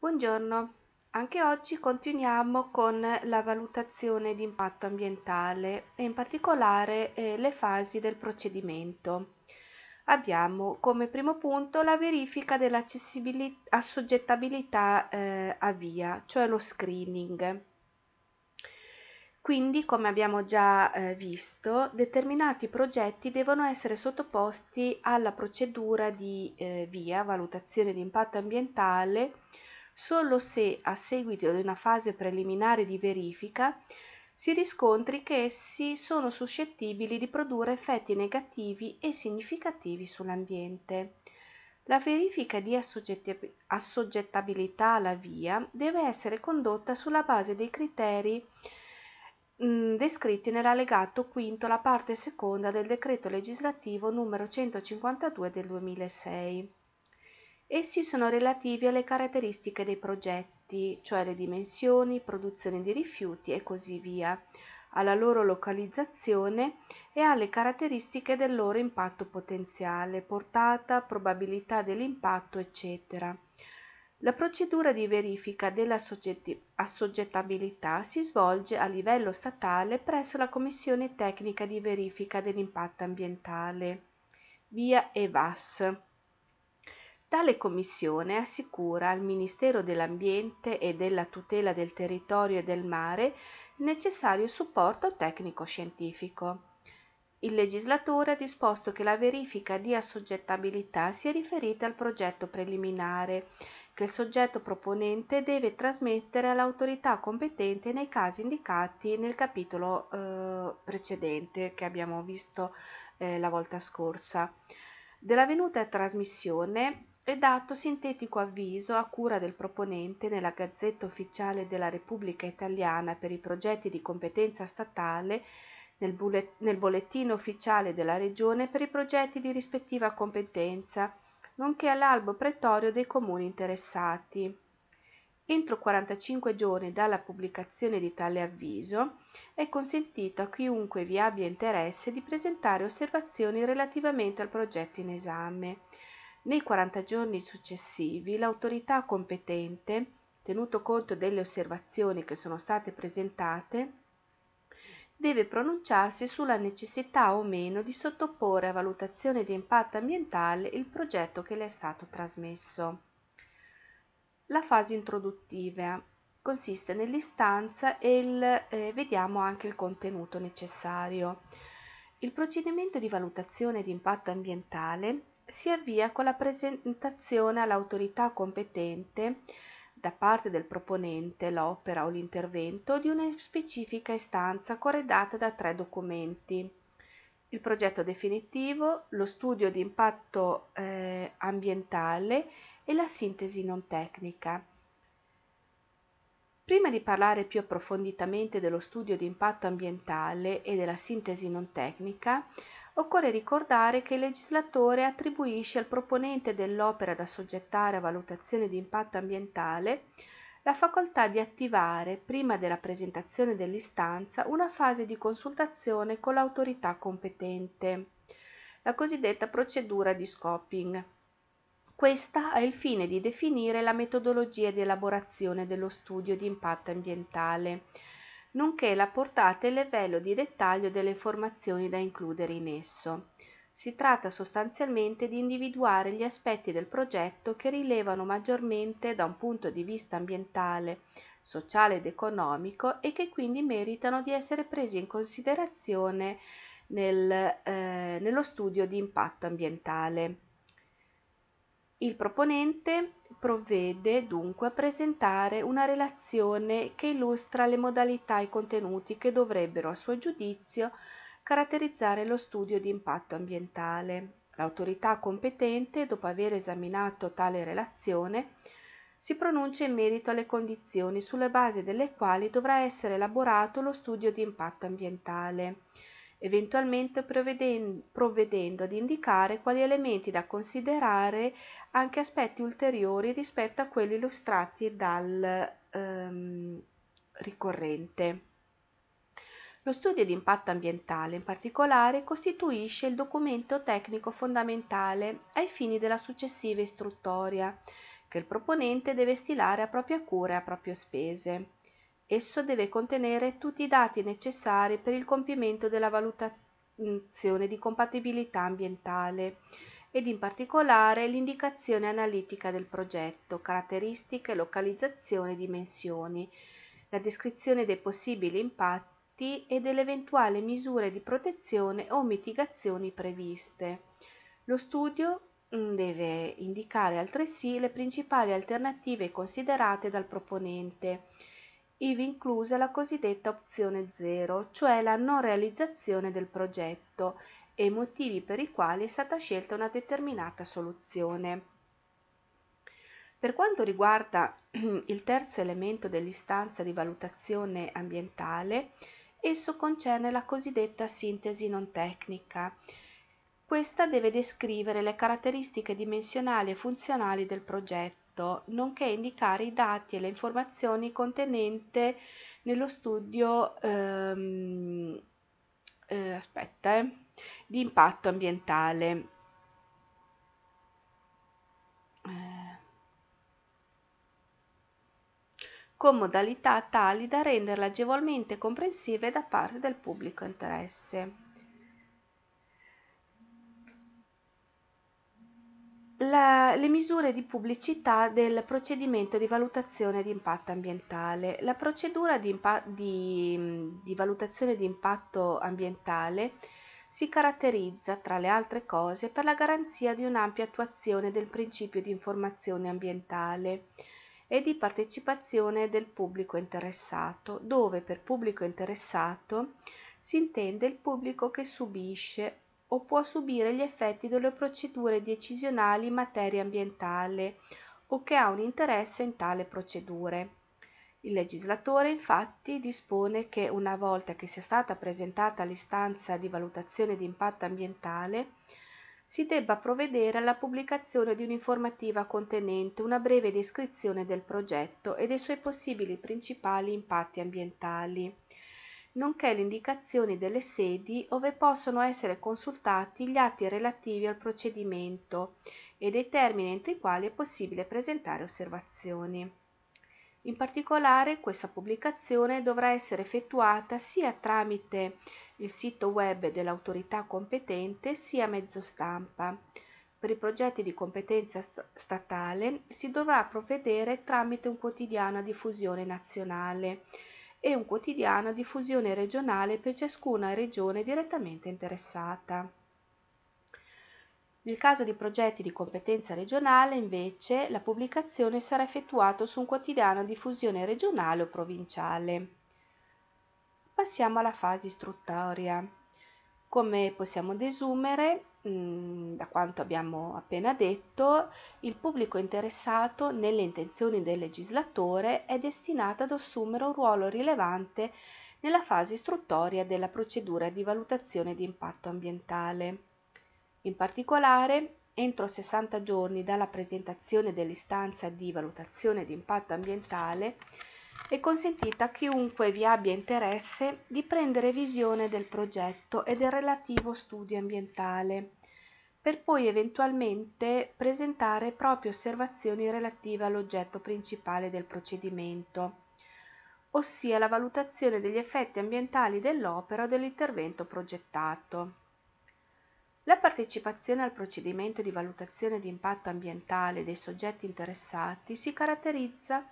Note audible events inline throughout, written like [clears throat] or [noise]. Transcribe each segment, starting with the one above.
Buongiorno, anche oggi continuiamo con la valutazione di impatto ambientale e in particolare eh, le fasi del procedimento. Abbiamo come primo punto la verifica dell'assoggettabilità eh, a via, cioè lo screening. Quindi, come abbiamo già eh, visto, determinati progetti devono essere sottoposti alla procedura di eh, via, valutazione di impatto ambientale, solo se, a seguito di una fase preliminare di verifica, si riscontri che essi sono suscettibili di produrre effetti negativi e significativi sull'ambiente. La verifica di assoggettabilità alla via deve essere condotta sulla base dei criteri descritti nell'allegato quinto la parte seconda del decreto legislativo n. 152 del 2006. Essi sono relativi alle caratteristiche dei progetti, cioè le dimensioni, produzione di rifiuti e così via, alla loro localizzazione e alle caratteristiche del loro impatto potenziale, portata, probabilità dell'impatto, eccetera. La procedura di verifica della assoggettabilità si svolge a livello statale presso la Commissione tecnica di verifica dell'impatto ambientale, via EVAS Tale commissione assicura al Ministero dell'Ambiente e della tutela del territorio e del mare il necessario supporto tecnico-scientifico. Il legislatore ha disposto che la verifica di assoggettabilità sia riferita al progetto preliminare che il soggetto proponente deve trasmettere all'autorità competente nei casi indicati nel capitolo eh, precedente che abbiamo visto eh, la volta scorsa. Della Dell'avvenuta trasmissione dato sintetico avviso a cura del proponente nella Gazzetta Ufficiale della Repubblica Italiana per i progetti di competenza statale, nel, bullet- nel bollettino ufficiale della Regione per i progetti di rispettiva competenza, nonché all'albo pretorio dei comuni interessati. Entro 45 giorni dalla pubblicazione di tale avviso è consentito a chiunque vi abbia interesse di presentare osservazioni relativamente al progetto in esame. Nei 40 giorni successivi l'autorità competente, tenuto conto delle osservazioni che sono state presentate, deve pronunciarsi sulla necessità o meno di sottoporre a valutazione di impatto ambientale il progetto che le è stato trasmesso. La fase introduttiva consiste nell'istanza e il, eh, vediamo anche il contenuto necessario. Il procedimento di valutazione di impatto ambientale si avvia con la presentazione all'autorità competente da parte del proponente l'opera o l'intervento di una specifica istanza corredata da tre documenti. Il progetto definitivo, lo studio di impatto eh, ambientale e la sintesi non tecnica. Prima di parlare più approfonditamente dello studio di impatto ambientale e della sintesi non tecnica, Occorre ricordare che il legislatore attribuisce al proponente dell'opera da soggettare a valutazione di impatto ambientale la facoltà di attivare, prima della presentazione dell'istanza, una fase di consultazione con l'autorità competente, la cosiddetta procedura di scoping. Questa ha il fine di definire la metodologia di elaborazione dello studio di impatto ambientale, nonché la portata e il livello di dettaglio delle informazioni da includere in esso. Si tratta sostanzialmente di individuare gli aspetti del progetto che rilevano maggiormente da un punto di vista ambientale, sociale ed economico e che quindi meritano di essere presi in considerazione nel, eh, nello studio di impatto ambientale. Il proponente provvede dunque a presentare una relazione che illustra le modalità e i contenuti che dovrebbero, a suo giudizio, caratterizzare lo studio di impatto ambientale. L'autorità competente, dopo aver esaminato tale relazione, si pronuncia in merito alle condizioni sulle basi delle quali dovrà essere elaborato lo studio di impatto ambientale eventualmente provvedendo ad indicare quali elementi da considerare anche aspetti ulteriori rispetto a quelli illustrati dal ehm, ricorrente. Lo studio di impatto ambientale in particolare costituisce il documento tecnico fondamentale ai fini della successiva istruttoria che il proponente deve stilare a propria cura e a proprie spese. Esso deve contenere tutti i dati necessari per il compimento della valutazione di compatibilità ambientale ed in particolare l'indicazione analitica del progetto, caratteristiche, localizzazione e dimensioni, la descrizione dei possibili impatti e delle eventuali misure di protezione o mitigazioni previste. Lo studio mm, deve indicare altresì le principali alternative considerate dal proponente ivi inclusa la cosiddetta opzione zero, cioè la non realizzazione del progetto e i motivi per i quali è stata scelta una determinata soluzione. Per quanto riguarda [clears throat] il terzo elemento dell'istanza di valutazione ambientale, esso concerne la cosiddetta sintesi non tecnica. Questa deve descrivere le caratteristiche dimensionali e funzionali del progetto fatto, nonché indicare i dati e le informazioni contenente nello studio ehm, eh, aspetta, eh, di impatto ambientale. Eh, con modalità tali da renderla agevolmente comprensive da parte del pubblico interesse. la, le misure di pubblicità del procedimento di valutazione di impatto ambientale. La procedura di, impa- di, di, valutazione di impatto ambientale si caratterizza, tra le altre cose, per la garanzia di un'ampia attuazione del principio di informazione ambientale e di partecipazione del pubblico interessato, dove per pubblico interessato si intende il pubblico che subisce o può subire gli effetti delle procedure decisionali in materia ambientale o che ha un interesse in tale procedure. Il legislatore infatti dispone che una volta che sia stata presentata l'istanza di valutazione di impatto ambientale, si debba provvedere alla pubblicazione di un'informativa contenente una breve descrizione del progetto e dei suoi possibili principali impatti ambientali nonché l'indicazione delle sedi ove possono essere consultati gli atti relativi al procedimento e dei termini entro i quali è possibile presentare osservazioni. In particolare questa pubblicazione dovrà essere effettuata sia tramite il sito web dell'autorità competente sia mezzo stampa. Per i progetti di competenza statale si dovrà provvedere tramite un quotidiano a diffusione nazionale e un quotidiano a diffusione regionale per ciascuna regione direttamente interessata. Nel caso di progetti di competenza regionale, invece, la pubblicazione sarà effettuata su un quotidiano a diffusione regionale o provinciale. Passiamo alla fase istruttoria. Come possiamo desumere, Mhmm, da quanto abbiamo appena detto, il pubblico interessato nelle intenzioni del legislatore è destinato ad assumere un ruolo rilevante nella fase istruttoria della procedura di valutazione di impatto ambientale. In particolare, entro 60 giorni dalla presentazione dell'istanza di valutazione di impatto ambientale, è consentita a chiunque vi abbia interesse di prendere visione del progetto e del relativo studio ambientale, per poi eventualmente presentare proprie osservazioni relative all'oggetto principale del procedimento, ossia la valutazione degli effetti ambientali dell'opera o dell'intervento progettato. La partecipazione al procedimento di valutazione di impatto ambientale dei soggetti interessati si caratterizza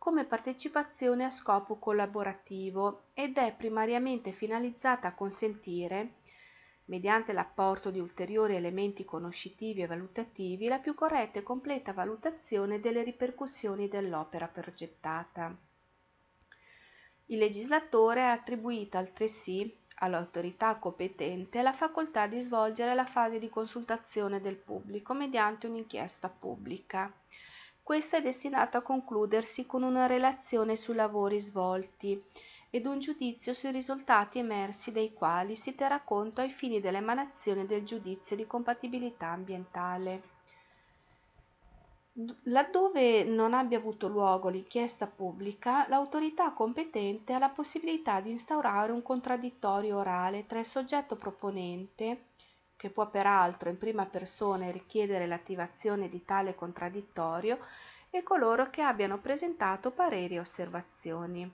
come partecipazione a scopo collaborativo ed è primariamente finalizzata a consentire, mediante l'apporto di ulteriori elementi conoscitivi e valutativi, la più corretta e completa valutazione delle ripercussioni dell'opera progettata. Il legislatore ha attribuito altresì all'autorità competente la facoltà di svolgere la fase di consultazione del pubblico mediante un'inchiesta pubblica. Questa è destinata a concludersi con una relazione sui lavori svolti ed un giudizio sui risultati emersi dei quali si terrà conto ai fini dell'emanazione del giudizio di compatibilità ambientale. Laddove non abbia avuto luogo l'inchiesta pubblica, l'autorità competente ha la possibilità di instaurare un contraddittorio orale tra il soggetto proponente che può peraltro in prima persona richiedere l'attivazione di tale contraddittorio, e coloro che abbiano presentato pareri e osservazioni.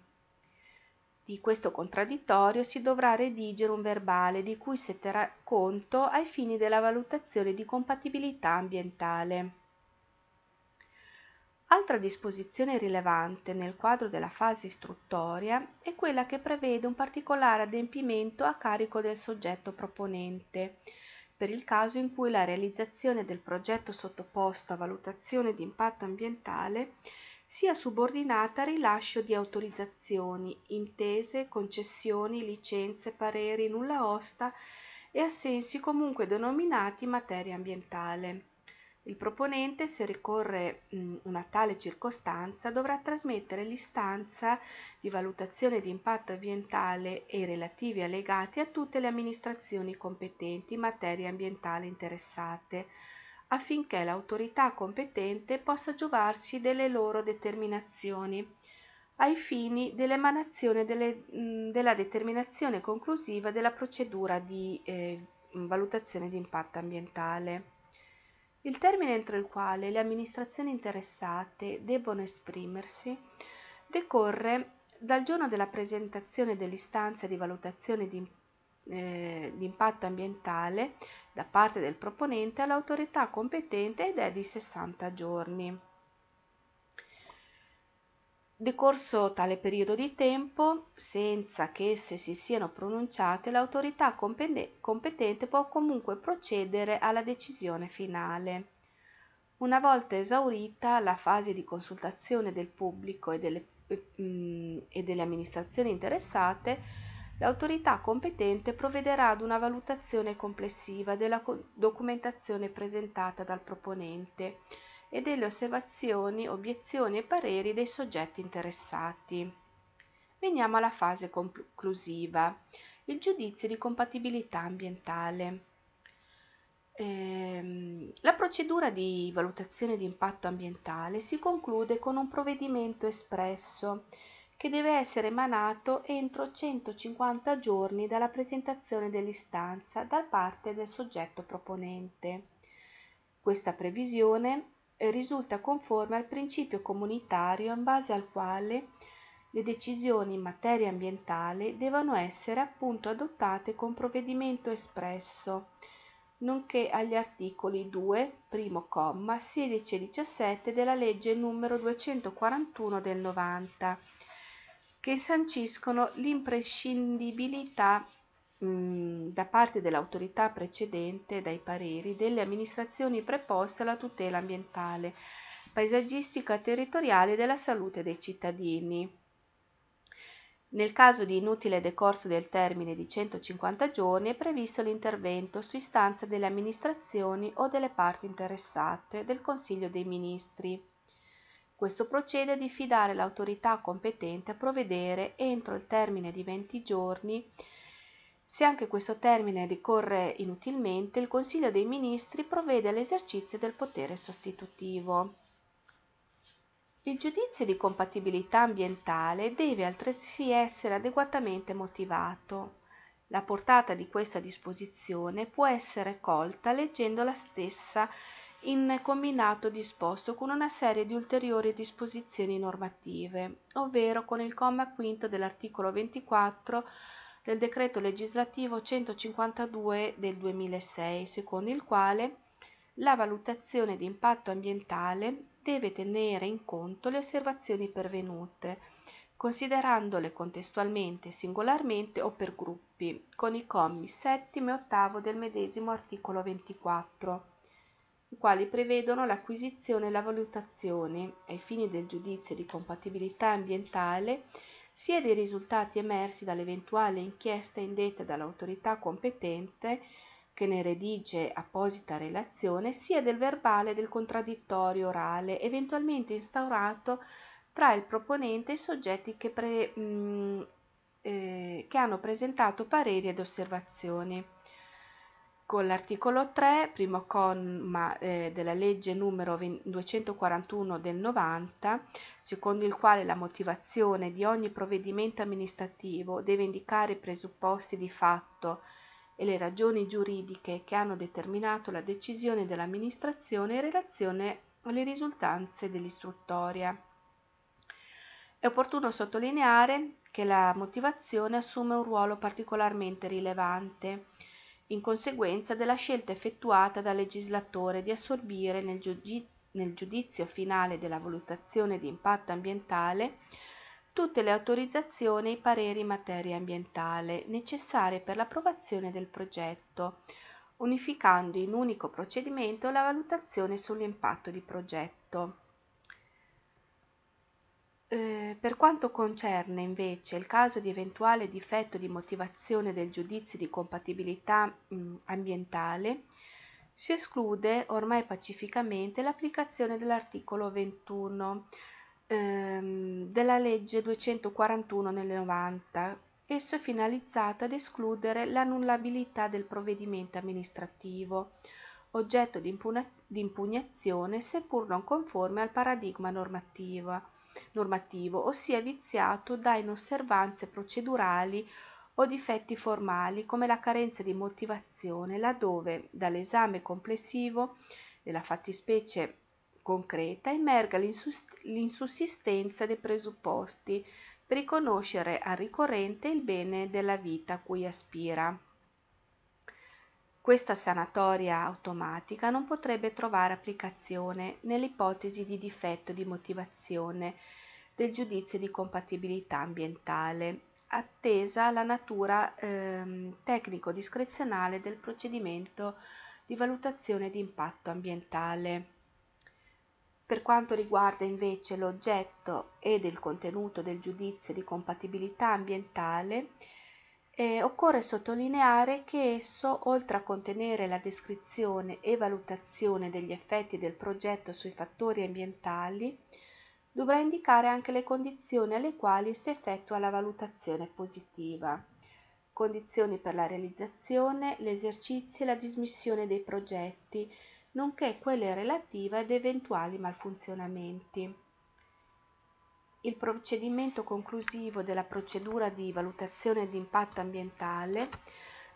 Di questo contraddittorio si dovrà redigere un verbale di cui si terrà conto ai fini della valutazione di compatibilità ambientale. Altra disposizione rilevante nel quadro della fase istruttoria è quella che prevede un particolare adempimento a carico del soggetto proponente, per il caso in cui la realizzazione del progetto sottoposto a valutazione di impatto ambientale sia subordinata al rilascio di autorizzazioni, intese, concessioni, licenze, pareri, nulla osta e assensi comunque denominati materia ambientale. Il proponente, se ricorre una tale circostanza, dovrà trasmettere l'istanza di valutazione di impatto ambientale e i relativi allegati a tutte le amministrazioni competenti in materia ambientale interessate, affinché l'autorità competente possa giovarsi delle loro determinazioni ai fini dell'emanazione delle, della determinazione conclusiva della procedura di eh, valutazione di impatto ambientale il termine entro il quale le amministrazioni interessate debbono esprimersi decorre dal giorno della presentazione dell'istanza di valutazione di, eh, di impatto ambientale da parte del proponente all'autorità competente ed è di 60 giorni. Decorso tale periodo di tempo, senza che esse si siano pronunciate, l'autorità competente può comunque procedere alla decisione finale. Una volta esaurita la fase di consultazione del pubblico e delle, mm, e delle amministrazioni interessate, l'autorità competente provvederà ad una valutazione complessiva della documentazione presentata dal proponente e delle osservazioni, obiezioni e pareri dei soggetti interessati. Veniamo alla fase conclusiva, il giudizio di compatibilità ambientale. Ehm, la procedura di valutazione di impatto ambientale si conclude con un provvedimento espresso che deve essere emanato entro 150 giorni dalla presentazione dell'istanza da parte del soggetto proponente. Questa previsione risulta conforme al principio comunitario in base al quale le decisioni in materia ambientale devono essere appunto adottate con provvedimento espresso, nonché agli articoli 2, primo comma, 16 e 17 della legge numero 241 del 90, che sanciscono l'imprescindibilità Mm, da parte dell'autorità precedente dai pareri delle amministrazioni preposte alla tutela ambientale, paesaggistica, territoriale e della salute dei cittadini. Nel caso di inutile decorso del termine di 150 giorni è previsto l'intervento su istanza delle amministrazioni o delle parti interessate del Consiglio dei Ministri. Questo procede a diffidare l'autorità competente a provvedere entro il termine di 20 giorni se anche questo termine ricorre inutilmente, il Consiglio dei Ministri provvede all'esercizio del potere sostitutivo. Il giudizio di compatibilità ambientale deve altresì essere adeguatamente motivato. La portata di questa disposizione può essere colta leggendo la stessa in combinato disposto con una serie di ulteriori disposizioni normative, ovvero con il comma quinto dell'articolo 24 del decreto legislativo 152 del 2006, secondo il quale la valutazione di impatto ambientale deve tenere in conto le osservazioni pervenute, considerandole contestualmente, singolarmente o per gruppi, con i commi 7 e 8 del medesimo articolo 24, i quali prevedono l'acquisizione e la valutazione, ai fini del giudizio di compatibilità ambientale, sia dei risultati emersi dall'eventuale inchiesta indetta dall'autorità competente che ne redige apposita relazione, sia del verbale del contraddittorio orale eventualmente instaurato tra il proponente e i soggetti che, pre, mh, mm, eh, che hanno presentato pareri ed osservazioni. Con l'articolo 3, primo comma eh, della legge numero 241 del 90, secondo il quale la motivazione di ogni provvedimento amministrativo deve indicare i presupposti di fatto e le ragioni giuridiche che hanno determinato la decisione dell'amministrazione in relazione alle risultanze dell'istruttoria. È opportuno sottolineare che la motivazione assume un ruolo particolarmente rilevante in conseguenza della scelta effettuata dal legislatore di assorbire nel, giudiz- nel giudizio finale della valutazione di impatto ambientale tutte le autorizzazioni e i pareri in materia ambientale necessarie per l'approvazione del progetto, unificando in unico procedimento la valutazione sull'impatto di progetto. Eh, per quanto concerne invece il caso di eventuale difetto di motivazione del giudizio di compatibilità mh, mm, ambientale, si esclude ormai pacificamente l'applicazione dell'articolo 21 ehm, della legge 241 nel 90. Esso è finalizzato ad escludere l'annullabilità del provvedimento amministrativo, oggetto di impugnazione seppur non conforme al paradigma normativo normativo, ossia viziato da inosservanze procedurali o difetti formali come la carenza di motivazione, laddove dall'esame complessivo della fattispecie concreta emerga l'insussistenza dei presupposti per riconoscere al ricorrente il bene della vita a cui aspira. Questa sanatoria automatica non potrebbe trovare applicazione nell'ipotesi di difetto di motivazione, del giudizio di compatibilità ambientale, attesa la natura ehm, tecnico-discrezionale del procedimento di valutazione di impatto ambientale. Per quanto riguarda invece l'oggetto ed il contenuto del giudizio di compatibilità ambientale, eh, occorre sottolineare che esso, oltre a contenere la descrizione e valutazione degli effetti del progetto sui fattori ambientali, dovrà indicare anche le condizioni alle quali si effettua la valutazione positiva. Condizioni per la realizzazione, l'esercizio e la dismissione dei progetti, nonché quelle relative ad eventuali malfunzionamenti. Il procedimento conclusivo della procedura di valutazione di impatto ambientale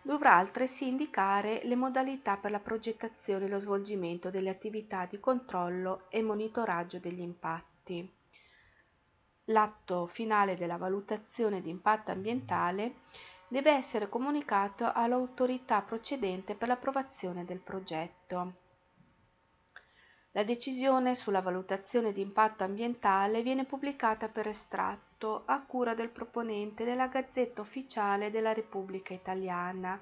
dovrà altresì indicare le modalità per la progettazione e lo svolgimento delle attività di controllo e monitoraggio degli impatti prodotti. L'atto finale della valutazione di impatto ambientale deve essere comunicato all'autorità procedente per l'approvazione del progetto. La decisione sulla valutazione di impatto ambientale viene pubblicata per estratto a cura del proponente nella Gazzetta Ufficiale della Repubblica Italiana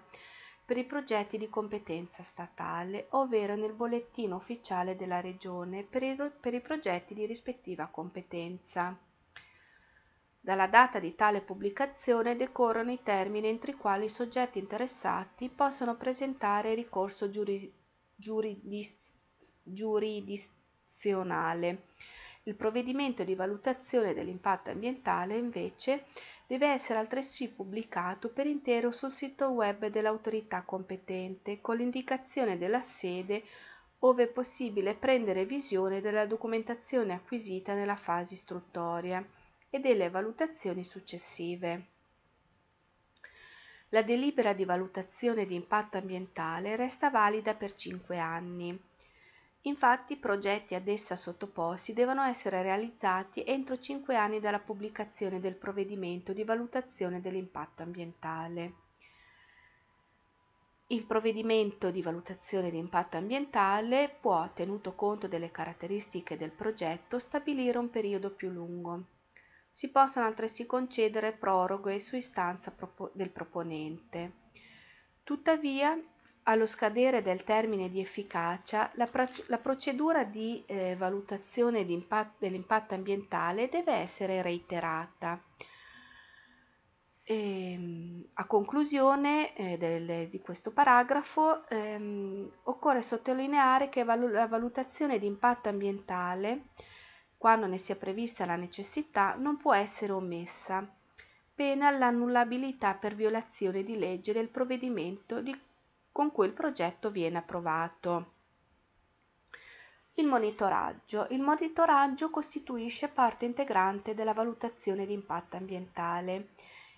per i progetti di competenza statale, ovvero nel bollettino ufficiale della Regione per i, per i progetti di rispettiva competenza. Dalla data di tale pubblicazione decorrono i termini entro i quali i soggetti interessati possono presentare ricorso giurisdizionale. Il provvedimento di valutazione dell'impatto ambientale, invece, deve essere altresì pubblicato per intero sul sito web dell'autorità competente con l'indicazione della sede ove è possibile prendere visione della documentazione acquisita nella fase istruttoria e delle valutazioni successive. La delibera di valutazione di impatto ambientale resta valida per 5 anni. Infatti i progetti ad essa sottoposti devono essere realizzati entro 5 anni dalla pubblicazione del provvedimento di valutazione dell'impatto ambientale. Il provvedimento di valutazione di impatto ambientale può, tenuto conto delle caratteristiche del progetto, stabilire un periodo più lungo. Si possono altresì concedere proroghe su istanza del proponente. Tuttavia, allo scadere del termine di efficacia, la, la procedura di eh, valutazione dell'impatto ambientale deve essere reiterata. E, ehm, a conclusione eh, del, di questo paragrafo ehm, occorre sottolineare che val la valutazione di impatto ambientale, quando ne sia prevista la necessità, non può essere omessa, pena l'annullabilità per violazione di legge del provvedimento di con cui il progetto viene approvato. Il monitoraggio. Il monitoraggio costituisce parte integrante della valutazione di impatto ambientale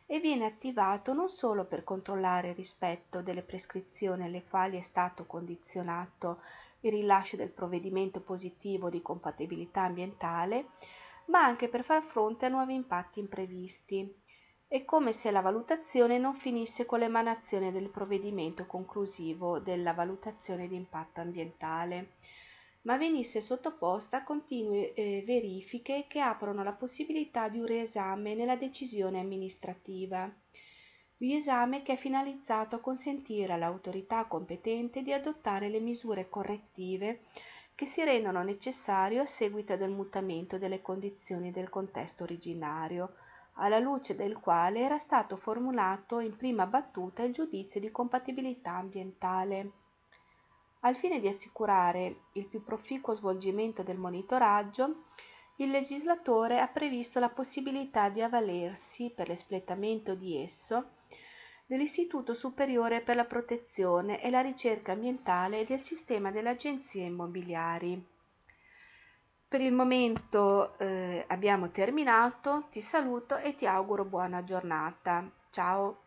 e viene attivato non solo per controllare il rispetto delle prescrizioni alle quali è stato condizionato il rilascio del provvedimento positivo di compatibilità ambientale, ma anche per far fronte a nuovi impatti imprevisti. È come se la valutazione non finisse con l'emanazione del provvedimento conclusivo della valutazione di impatto ambientale, ma venisse sottoposta a continue eh, verifiche che aprono la possibilità di un riesame nella decisione amministrativa. Riesame che è finalizzato a consentire all'autorità competente di adottare le misure correttive che si rendono necessarie a seguito del mutamento delle condizioni del contesto originario, alla luce del quale era stato formulato in prima battuta il giudizio di compatibilità ambientale. Al fine di assicurare il più proficuo svolgimento del monitoraggio, il legislatore ha previsto la possibilità di avvalersi, per l'espletamento di esso, dell'Istituto Superiore per la Protezione e la Ricerca Ambientale e del Sistema delle Agenzie Immobiliari. Per il momento eh, abbiamo terminato, ti saluto e ti auguro buona giornata. Ciao!